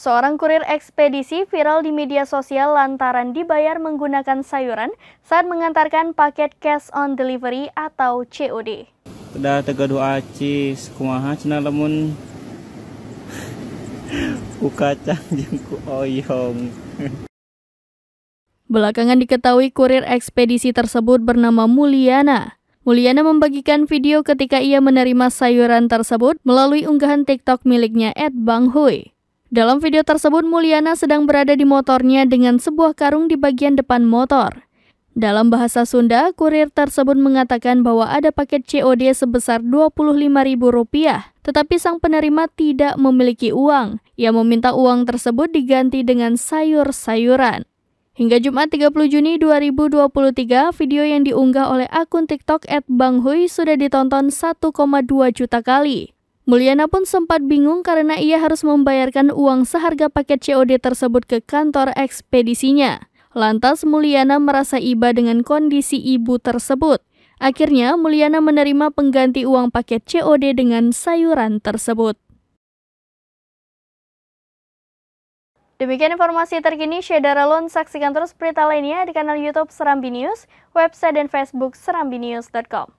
Seorang kurir ekspedisi viral di media sosial lantaran dibayar menggunakan sayuran saat mengantarkan paket cash on delivery atau COD. Sudah tegadu aci sekumaha cina lemun kacang oyong. Belakangan diketahui kurir ekspedisi tersebut bernama Mulyana. Mulyana membagikan video ketika ia menerima sayuran tersebut melalui unggahan TikTok miliknya Banghui. Dalam video tersebut, Mulyana sedang berada di motornya dengan sebuah karung di bagian depan motor. Dalam bahasa Sunda, kurir tersebut mengatakan bahwa ada paket COD sebesar Rp25.000, tetapi sang penerima tidak memiliki uang. Ia meminta uang tersebut diganti dengan sayur-sayuran. Hingga Jumat 30 Juni 2023, video yang diunggah oleh akun TikTok @banghui sudah ditonton 1,2 juta kali. Mulyana pun sempat bingung karena ia harus membayarkan uang seharga paket COD tersebut ke kantor ekspedisinya. Lantas Mulyana merasa iba dengan kondisi ibu tersebut. Akhirnya Mulyana menerima pengganti uang paket COD dengan sayuran tersebut. Demikian informasi terkini Syedara Lon. Saksikan terus berita lainnya di kanal Youtube Serambi News, website dan Facebook serambinews.com.